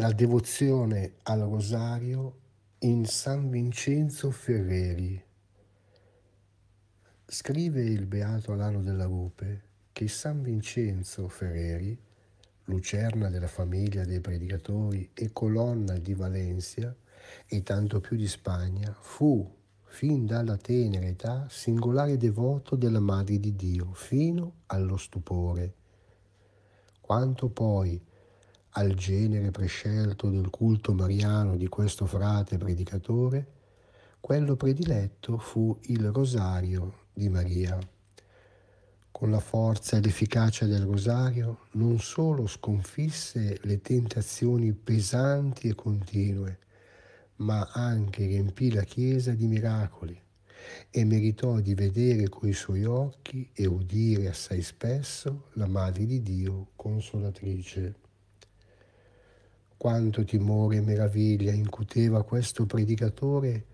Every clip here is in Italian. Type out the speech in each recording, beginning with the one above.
la devozione al rosario in San Vincenzo Ferreri. Scrive il beato Alano della Rupe che San Vincenzo Ferreri, lucerna della famiglia dei predicatori e colonna di Valencia e tanto più di Spagna, fu fin dalla tenera età singolare devoto della Madre di Dio fino allo stupore. Quanto poi al genere prescelto del culto mariano di questo frate predicatore, quello prediletto fu il rosario di Maria. Con la forza ed efficacia del rosario non solo sconfisse le tentazioni pesanti e continue, ma anche riempì la Chiesa di miracoli e meritò di vedere coi suoi occhi e udire assai spesso la Madre di Dio consolatrice. Quanto timore e meraviglia incuteva questo predicatore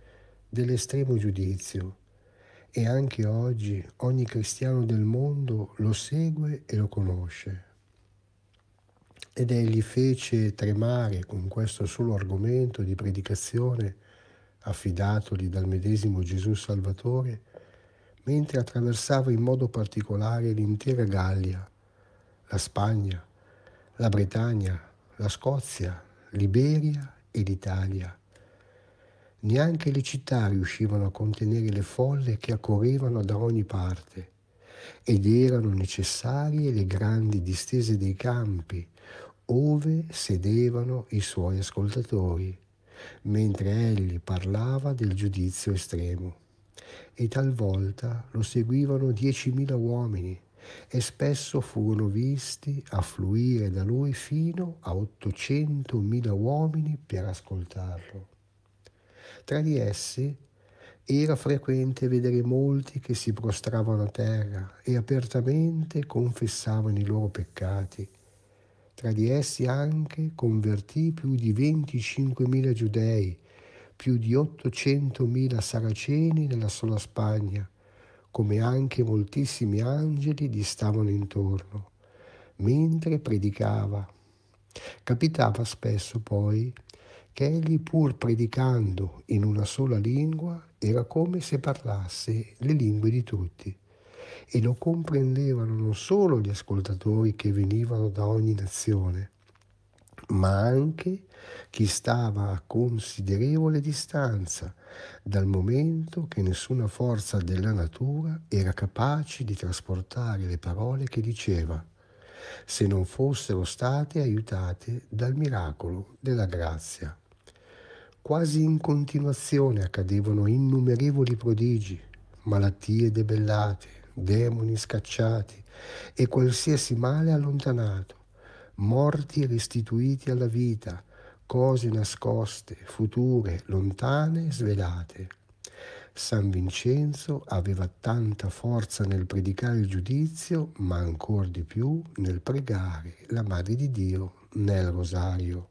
dell'estremo giudizio. E anche oggi ogni cristiano del mondo lo segue e lo conosce. Ed egli fece tremare con questo solo argomento di predicazione affidatogli dal medesimo Gesù Salvatore, mentre attraversava in modo particolare l'intera Gallia, la Spagna, la Bretagna, la Scozia, l'Iberia e l'Italia. Neanche le città riuscivano a contenere le folle che accorrevano da ogni parte ed erano necessarie le grandi distese dei campi ove sedevano i suoi ascoltatori, mentre egli parlava del giudizio estremo. E talvolta lo seguivano diecimila uomini, e spesso furono visti affluire da lui fino a 800.000 uomini per ascoltarlo. Tra di essi era frequente vedere molti che si prostravano a terra e apertamente confessavano i loro peccati. Tra di essi anche convertì più di 25.000 giudei, più di 800.000 saraceni nella sola Spagna come anche moltissimi angeli gli stavano intorno, mentre predicava. Capitava spesso poi che egli pur predicando in una sola lingua era come se parlasse le lingue di tutti e lo comprendevano non solo gli ascoltatori che venivano da ogni nazione, ma anche chi stava a considerevole distanza, dal momento che nessuna forza della natura era capace di trasportare le parole che diceva, se non fossero state aiutate dal miracolo della grazia. Quasi in continuazione accadevano innumerevoli prodigi, malattie debellate, demoni scacciati e qualsiasi male allontanato morti restituiti alla vita, cose nascoste, future, lontane, svelate. San Vincenzo aveva tanta forza nel predicare il giudizio, ma ancor di più nel pregare la Madre di Dio nel rosario.